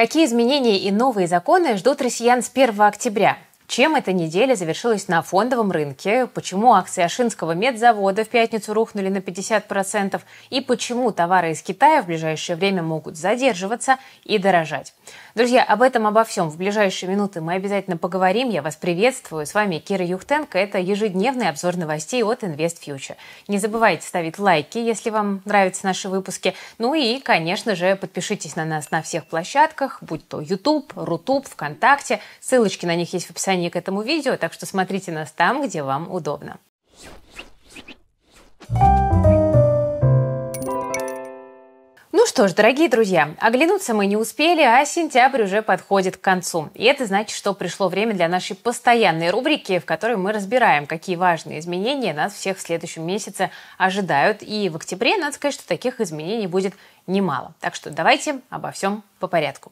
Какие изменения и новые законы ждут россиян с 1 октября? Чем эта неделя завершилась на фондовом рынке? Почему акции Ашинского медзавода в пятницу рухнули на 50%? И почему товары из Китая в ближайшее время могут задерживаться и дорожать? Друзья, об этом, обо всем в ближайшие минуты мы обязательно поговорим. Я вас приветствую. С вами Кира Юхтенко. Это ежедневный обзор новостей от InvestFuture. Не забывайте ставить лайки, если вам нравятся наши выпуски. Ну и, конечно же, подпишитесь на нас на всех площадках, будь то YouTube, Рутуб, ВКонтакте. Ссылочки на них есть в описании к этому видео, так что смотрите нас там, где вам удобно. thank you что ж, дорогие друзья, оглянуться мы не успели, а сентябрь уже подходит к концу. И это значит, что пришло время для нашей постоянной рубрики, в которой мы разбираем, какие важные изменения нас всех в следующем месяце ожидают. И в октябре, надо сказать, что таких изменений будет немало. Так что давайте обо всем по порядку.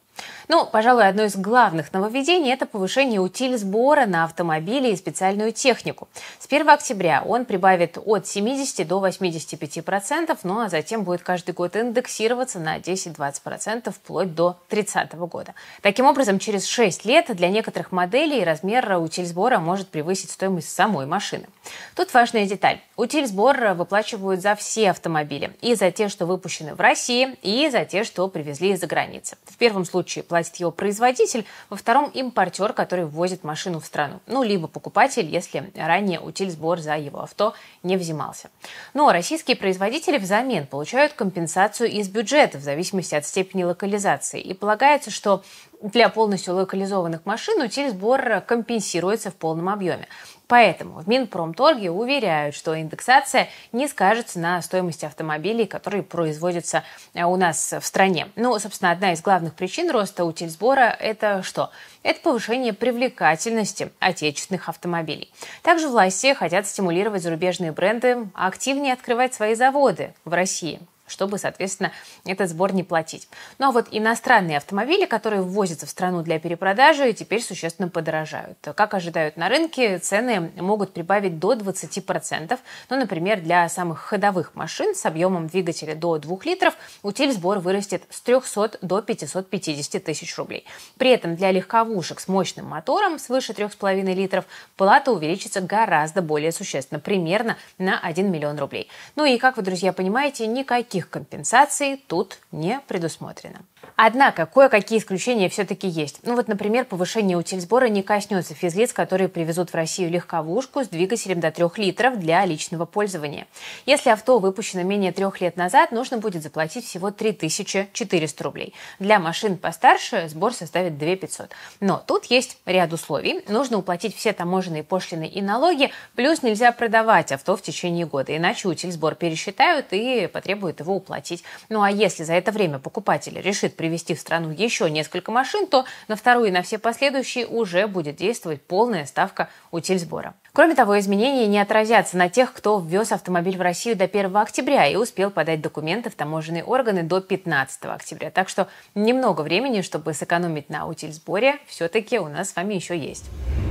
Ну, пожалуй, одно из главных нововведений – это повышение утиль сбора на автомобили и специальную технику. С 1 октября он прибавит от 70 до 85%, процентов, ну а затем будет каждый год индексироваться на 10-20% процентов, вплоть до 30 года. Таким образом, через 6 лет для некоторых моделей размер утиль сбора может превысить стоимость самой машины. Тут важная деталь. Утиль сбор выплачивают за все автомобили и за те, что выпущены в России, и за те, что привезли из-за границы. В первом случае платит его производитель, во втором – импортер, который ввозит машину в страну. Ну, либо покупатель, если ранее утиль сбор за его авто не взимался. Но ну, а российские производители взамен получают компенсацию из бюджета в зависимости от степени локализации. И полагается, что для полностью локализованных машин утиль сбор компенсируется в полном объеме. Поэтому в Минпромторге уверяют, что индексация не скажется на стоимости автомобилей, которые производятся э, у нас в стране. Ну, собственно, одна из главных причин роста утильсбора – это что? Это повышение привлекательности отечественных автомобилей. Также власти хотят стимулировать зарубежные бренды активнее открывать свои заводы в России чтобы, соответственно, этот сбор не платить. Ну а вот иностранные автомобили, которые ввозятся в страну для перепродажи, теперь существенно подорожают. Как ожидают на рынке, цены могут прибавить до 20%. Ну, например, для самых ходовых машин с объемом двигателя до 2 литров утиль сбор вырастет с 300 до 550 тысяч рублей. При этом для легковушек с мощным мотором свыше 3,5 литров плата увеличится гораздо более существенно, примерно на 1 миллион рублей. Ну и, как вы, друзья, понимаете, никаких никаких компенсаций тут не предусмотрено. Однако, кое-какие исключения все-таки есть. Ну вот, например, повышение утильсбора не коснется физлиц, которые привезут в Россию легковушку с двигателем до 3 литров для личного пользования. Если авто выпущено менее трех лет назад, нужно будет заплатить всего 3400 рублей. Для машин постарше сбор составит 2500. Но тут есть ряд условий. Нужно уплатить все таможенные пошлины и налоги, плюс нельзя продавать авто в течение года, иначе утильсбор пересчитают и потребуют его уплатить. Ну а если за это время покупатель решит при привезти в страну еще несколько машин, то на вторую и на все последующие уже будет действовать полная ставка утиль сбора. Кроме того, изменения не отразятся на тех, кто ввез автомобиль в Россию до 1 октября и успел подать документы в таможенные органы до 15 октября. Так что немного времени, чтобы сэкономить на утильсборе, все-таки у нас с вами еще есть.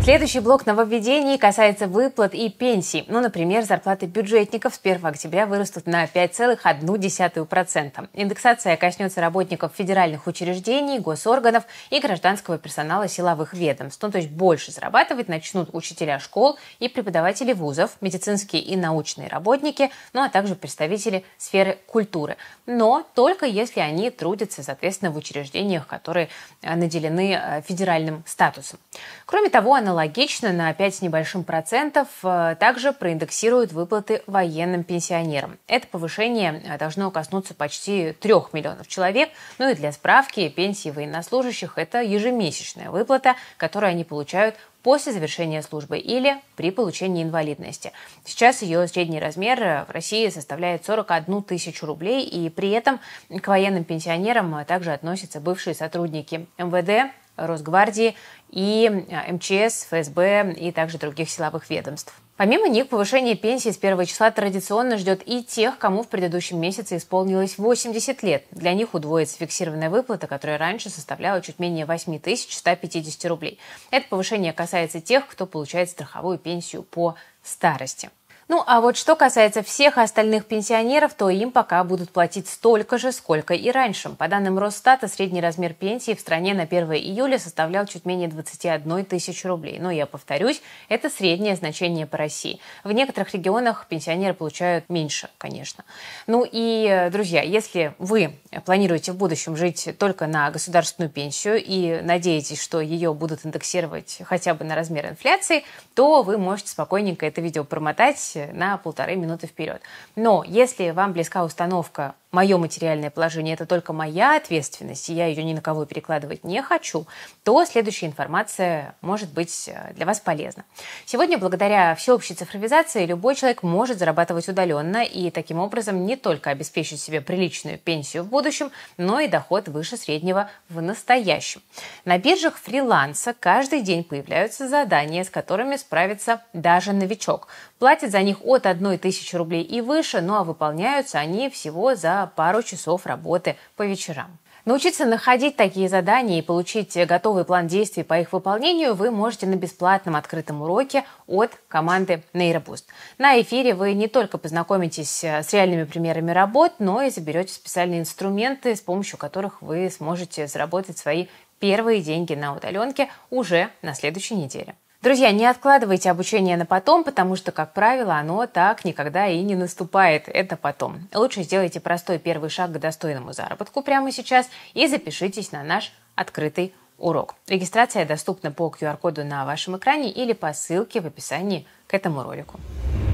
Следующий блок нововведений касается выплат и пенсий. Ну, например, зарплаты бюджетников с 1 октября вырастут на 5,1%. Индексация коснется работников федеральных учреждений, госорганов и гражданского персонала силовых ведомств. Ну, то есть больше зарабатывать начнут учителя школ и преподаватели вузов, медицинские и научные работники, ну а также представители сферы культуры. Но только если они трудятся, соответственно, в учреждениях, которые э, наделены э, федеральным статусом. Кроме того, аналогично на 5 небольшим процентов э, также проиндексируют выплаты военным пенсионерам. Это повышение должно коснуться почти 3 миллионов человек. Ну и для справки, пенсии военнослужащих – это ежемесячная выплата, которую они получают после завершения службы или при получении инвалидности. Сейчас ее средний размер э, в России составляет 41 тысячу рублей, и при этом к военным пенсионерам э, также относятся бывшие сотрудники МВД, Росгвардии и э, МЧС, ФСБ и также других силовых ведомств. Помимо них, повышение пенсии с первого числа традиционно ждет и тех, кому в предыдущем месяце исполнилось 80 лет. Для них удвоится фиксированная выплата, которая раньше составляла чуть менее 8150 рублей. Это повышение касается тех, кто получает страховую пенсию по старости. Ну а вот что касается всех остальных пенсионеров, то им пока будут платить столько же, сколько и раньше. По данным Росстата, средний размер пенсии в стране на 1 июля составлял чуть менее 21 тысяч рублей. Но я повторюсь, это среднее значение по России. В некоторых регионах пенсионеры получают меньше, конечно. Ну и, друзья, если вы планируете в будущем жить только на государственную пенсию и надеетесь, что ее будут индексировать хотя бы на размер инфляции, то вы можете спокойненько это видео промотать на полторы минуты вперед. Но если вам близка установка мое материальное положение – это только моя ответственность, и я ее ни на кого перекладывать не хочу, то следующая информация может быть э, для вас полезна. Сегодня, благодаря всеобщей цифровизации, любой человек может зарабатывать удаленно и таким образом не только обеспечить себе приличную пенсию в будущем, но и доход выше среднего в настоящем. На биржах фриланса каждый день появляются задания, с которыми справится даже новичок. Платят за них от 1 тысячи рублей и выше, ну а выполняются они всего за пару часов работы по вечерам. Научиться находить такие задания и получить готовый план действий по их выполнению вы можете на бесплатном открытом уроке от команды Нейробуст. На эфире вы не только познакомитесь э, с реальными примерами работ, но и заберете специальные инструменты, с помощью которых вы сможете заработать свои первые деньги на удаленке уже на следующей неделе. Друзья, не откладывайте обучение на потом, потому что, как правило, оно так никогда и не наступает. Это потом. Лучше сделайте простой первый шаг к достойному заработку прямо сейчас и запишитесь на наш открытый урок. Регистрация доступна по QR-коду на вашем экране или по ссылке в описании к этому ролику.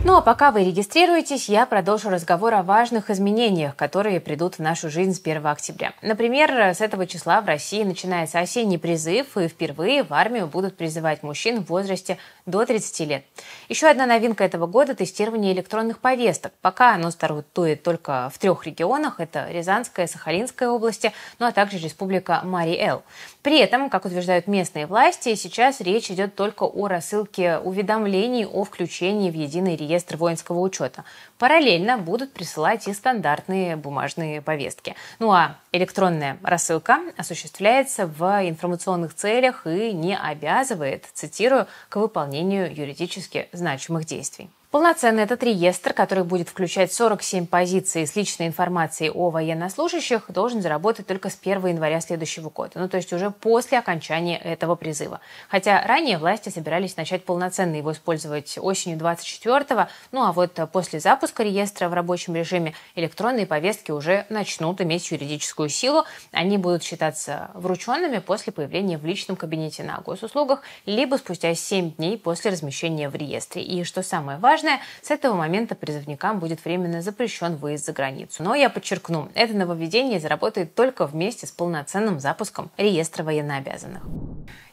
Ну а пока вы регистрируетесь, я продолжу разговор о важных изменениях, которые придут в нашу жизнь с 1 октября. Например, с этого числа в России начинается осенний призыв, и впервые в армию будут призывать мужчин в возрасте до 30 лет. Еще одна новинка этого года – тестирование электронных повесток. Пока оно стартует только в трех регионах – это Рязанская, Сахалинская области, ну а также Республика Мари-Эл. При этом, как утверждают местные власти, сейчас речь идет только о рассылке уведомлений о включении в единый реестр реестр воинского учета. Параллельно будут присылать и стандартные бумажные повестки. Ну а электронная рассылка осуществляется в информационных целях и не обязывает, цитирую, к выполнению юридически значимых действий. Полноценный этот реестр, который будет включать 47 позиций с личной информацией о военнослужащих, должен заработать только с 1 января следующего года, ну то есть уже после окончания этого призыва. Хотя ранее власти собирались начать полноценно его использовать осенью 24-го, ну а вот после запуска реестра в рабочем режиме электронные повестки уже начнут иметь юридическую силу, они будут считаться врученными после появления в личном кабинете на госуслугах, либо спустя 7 дней после размещения в реестре. И что самое важное, важное, с этого момента призывникам будет временно запрещен выезд за границу. Но я подчеркну, это нововведение заработает только вместе с полноценным запуском реестра военнообязанных.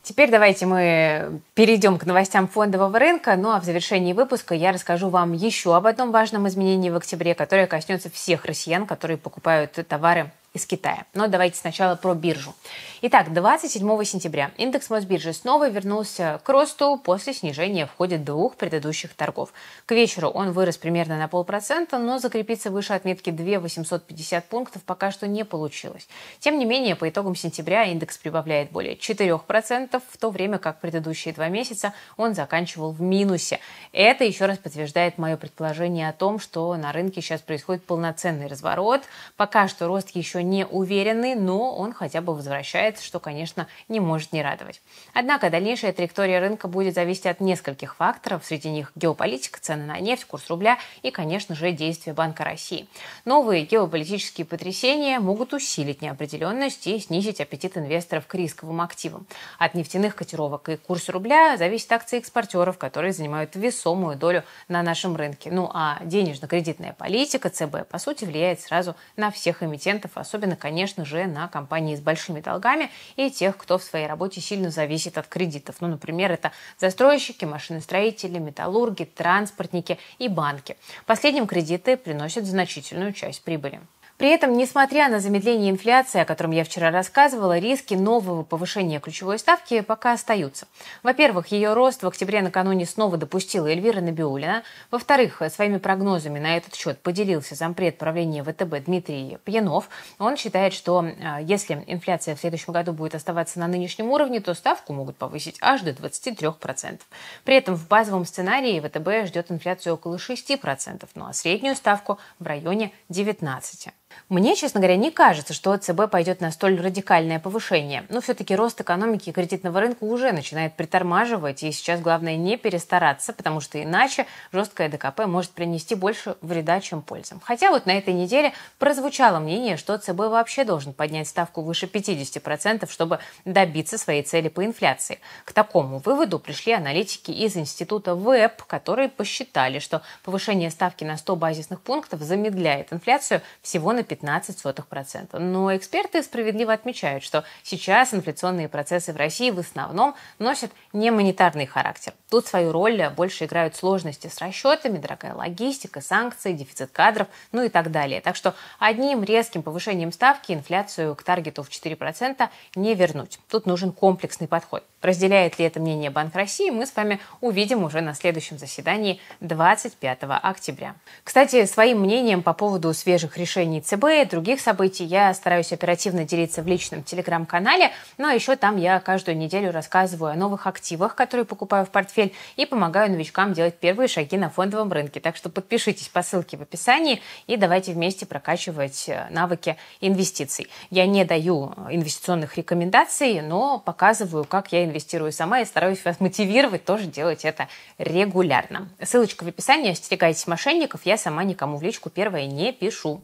Теперь давайте мы перейдем к новостям фондового рынка. Ну а в завершении выпуска я расскажу вам еще об одном важном изменении в октябре, которое коснется всех россиян, которые покупают товары из Китая. Но давайте сначала про биржу. Итак, 27 сентября индекс Мосбиржи снова вернулся к росту после снижения в ходе двух предыдущих торгов. К вечеру он вырос примерно на полпроцента, но закрепиться выше отметки 2850 пунктов пока что не получилось. Тем не менее, по итогам сентября индекс прибавляет более 4%, в то время как предыдущие два месяца он заканчивал в минусе. Это еще раз подтверждает мое предположение о том, что на рынке сейчас происходит полноценный разворот. Пока что рост еще еще не уверенный, но он хотя бы возвращается, что, конечно, не может не радовать. Однако дальнейшая траектория рынка будет зависеть от нескольких факторов, среди них геополитика, цены на нефть, курс рубля и, конечно же, действия Банка России. Новые геополитические потрясения могут усилить неопределенность и снизить аппетит инвесторов к рисковым активам. От нефтяных котировок и курса рубля зависят акции экспортеров, которые занимают весомую долю на нашем рынке. Ну а денежно-кредитная политика ЦБ, по сути, влияет сразу на всех эмитентов, особенно особенно, конечно же, на компании с большими долгами и тех, кто в своей работе сильно зависит от кредитов. Ну, например, это застройщики, машиностроители, металлурги, транспортники и банки. Последним кредиты приносят значительную часть прибыли. При этом, несмотря на замедление инфляции, о котором я вчера рассказывала, риски нового повышения ключевой ставки пока остаются. Во-первых, ее рост в октябре накануне снова допустила Эльвира Набиулина. Во-вторых, своими прогнозами на этот счет поделился зампред правления ВТБ Дмитрий Пьянов. Он считает, что э, если инфляция в следующем году будет оставаться на нынешнем уровне, то ставку могут повысить аж до 23%. При этом в базовом сценарии ВТБ ждет инфляцию около 6%, ну а среднюю ставку в районе 19%. Мне, честно говоря, не кажется, что ЦБ пойдет на столь радикальное повышение. Но все-таки рост экономики и кредитного рынка уже начинает притормаживать, и сейчас главное не перестараться, потому что иначе жесткое ДКП может принести больше вреда, чем пользы. Хотя вот на этой неделе прозвучало мнение, что ЦБ вообще должен поднять ставку выше 50%, чтобы добиться своей цели по инфляции. К такому выводу пришли аналитики из института ВЭП, которые посчитали, что повышение ставки на 100 базисных пунктов замедляет инфляцию всего на на 15%. Но эксперты справедливо отмечают, что сейчас инфляционные процессы в России в основном носят не монетарный характер. Тут свою роль больше играют сложности с расчетами, дорогая логистика, санкции, дефицит кадров, ну и так далее. Так что одним резким повышением ставки инфляцию к таргету в 4% не вернуть. Тут нужен комплексный подход. Разделяет ли это мнение Банк России, мы с вами увидим уже на следующем заседании 25 октября. Кстати, своим мнением по поводу свежих решений ЦБ, других событий я стараюсь оперативно делиться в личном телеграм-канале, но ну, а еще там я каждую неделю рассказываю о новых активах, которые покупаю в портфель и помогаю новичкам делать первые шаги на фондовом рынке. Так что подпишитесь по ссылке в описании и давайте вместе прокачивать э, навыки инвестиций. Я не даю инвестиционных рекомендаций, но показываю, как я инвестирую сама и стараюсь вас мотивировать тоже делать это регулярно. Ссылочка в описании. Остерегайтесь мошенников. Я сама никому в личку первое не пишу.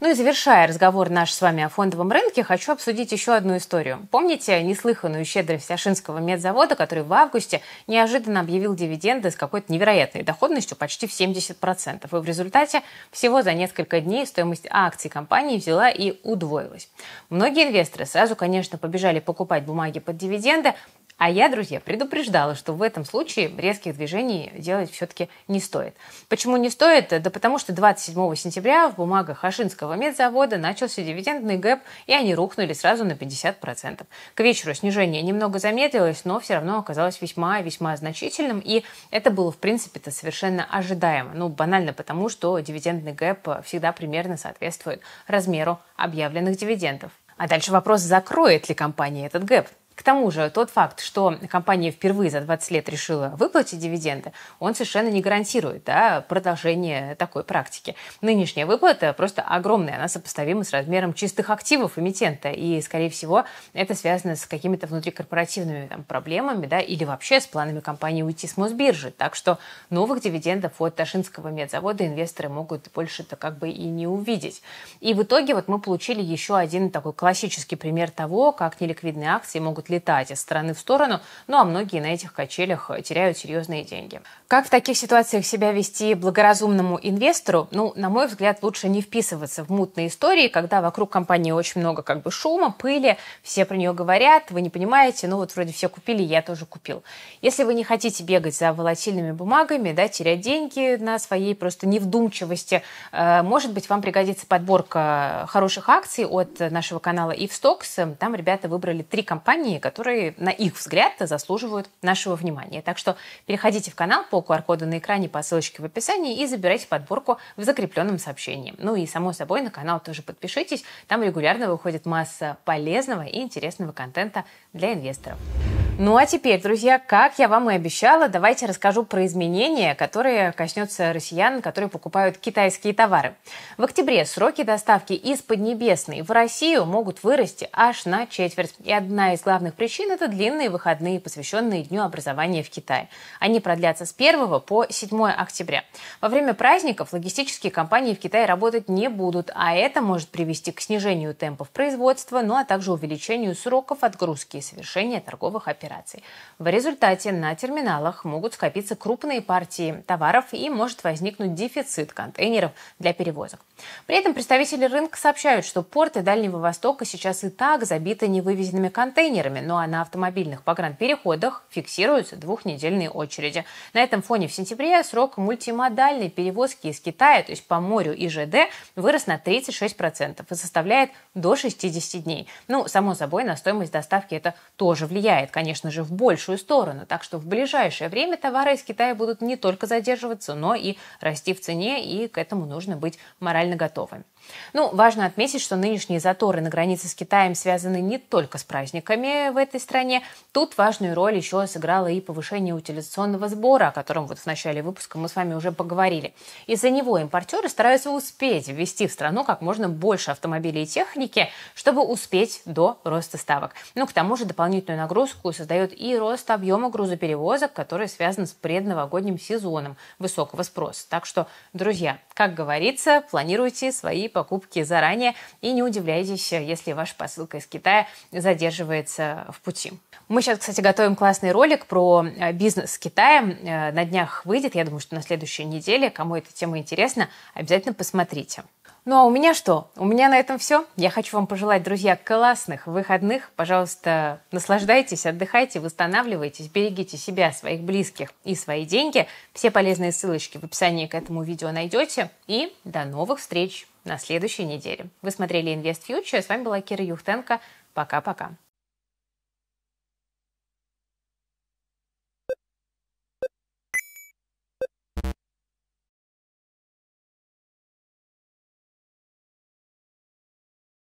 Ну и завершая разговор наш с вами о фондовом рынке, хочу обсудить еще одну историю. Помните неслыханную щедрость Ашинского медзавода, который в августе неожиданно объявил дивиденды с какой-то невероятной доходностью почти в 70%. И в результате всего за несколько дней стоимость акций компании взяла и удвоилась. Многие инвесторы сразу, конечно, побежали покупать бумаги под дивиденды, а я, друзья, предупреждала, что в этом случае резких движений делать все-таки не стоит. Почему не стоит? Да потому что 27 сентября в бумагах Хашинского медзавода начался дивидендный гэп, и они рухнули сразу на 50%. К вечеру снижение немного замедлилось, но все равно оказалось весьма-весьма значительным, и это было, в принципе-то, совершенно ожидаемо. Ну, банально потому, что дивидендный гэп всегда примерно соответствует размеру объявленных дивидендов. А дальше вопрос, закроет ли компания этот гэп. К тому же тот факт, что компания впервые за 20 лет решила выплатить дивиденды, он совершенно не гарантирует да, продолжение такой практики. Нынешняя выплата просто огромная, она сопоставима с размером чистых активов эмитента, и, скорее всего, это связано с какими-то внутрикорпоративными там, проблемами да, или вообще с планами компании уйти с Мосбиржи. Так что новых дивидендов от Ташинского медзавода инвесторы могут больше-то как бы и не увидеть. И в итоге вот мы получили еще один такой классический пример того, как неликвидные акции могут могут летать из стороны в сторону, ну а многие на этих качелях э, теряют серьезные деньги. Как в таких ситуациях себя вести благоразумному инвестору? Ну, на мой взгляд, лучше не вписываться в мутные истории, когда вокруг компании очень много как бы шума, пыли, все про нее говорят, вы не понимаете, ну вот вроде все купили, я тоже купил. Если вы не хотите бегать за волатильными бумагами, да, терять деньги на своей просто невдумчивости, э, может быть, вам пригодится подборка хороших акций от нашего канала Ивстокс, Там ребята выбрали три компании, изменений, которые, на их взгляд, заслуживают нашего внимания. Так что переходите в канал по QR-коду на экране по ссылочке в описании и забирайте подборку в закрепленном сообщении. Ну и, само собой, на канал тоже подпишитесь. Там регулярно выходит масса полезного и интересного контента для инвесторов. Ну а теперь, друзья, как я вам и обещала, давайте расскажу про изменения, которые коснется россиян, которые покупают китайские товары. В октябре сроки доставки из Поднебесной в Россию могут вырасти аж на четверть. И одна из главных причин – это длинные выходные, посвященные Дню образования в Китае. Они продлятся с 1 по 7 октября. Во время праздников логистические компании в Китае работать не будут, а это может привести к снижению темпов производства, ну а также увеличению сроков отгрузки и совершения торговых операций операций. В результате на терминалах могут скопиться крупные партии товаров и может возникнуть дефицит контейнеров для перевозок. При этом представители рынка сообщают, что порты Дальнего Востока сейчас и так забиты невывезенными контейнерами, ну а на автомобильных погранпереходах фиксируются двухнедельные очереди. На этом фоне в сентябре срок мультимодальной перевозки из Китая, то есть по морю и ЖД, вырос на 36% и составляет до 60 дней. Ну, само собой, на стоимость доставки это тоже влияет, конечно конечно же, в большую сторону. Так что в ближайшее время товары из Китая будут не только задерживаться, но и расти в цене, и к этому нужно быть морально готовым. Ну, важно отметить, что нынешние заторы на границе с Китаем связаны не только с праздниками в этой стране. Тут важную роль еще сыграло и повышение утилизационного сбора, о котором вот в начале выпуска мы с вами уже поговорили. Из-за него импортеры стараются успеть ввести в страну как можно больше автомобилей и техники, чтобы успеть до роста ставок. Ну, к тому же дополнительную нагрузку создает и рост объема грузоперевозок, который связан с предновогодним сезоном высокого спроса. Так что, друзья, как говорится, планируйте свои покупки заранее и не удивляйтесь, если ваша посылка из Китая задерживается в пути. Мы сейчас, кстати, готовим классный ролик про э, бизнес с Китаем. Э, на днях выйдет, я думаю, что на следующей неделе. Кому эта тема интересна, обязательно посмотрите. Ну а у меня что? У меня на этом все. Я хочу вам пожелать, друзья, классных выходных. Пожалуйста, наслаждайтесь, отдыхайте, восстанавливайтесь, берегите себя, своих близких и свои деньги. Все полезные ссылочки в описании к этому видео найдете. И до новых встреч на следующей неделе. Вы смотрели Invest Future. С вами была Кира Юхтенко. Пока-пока.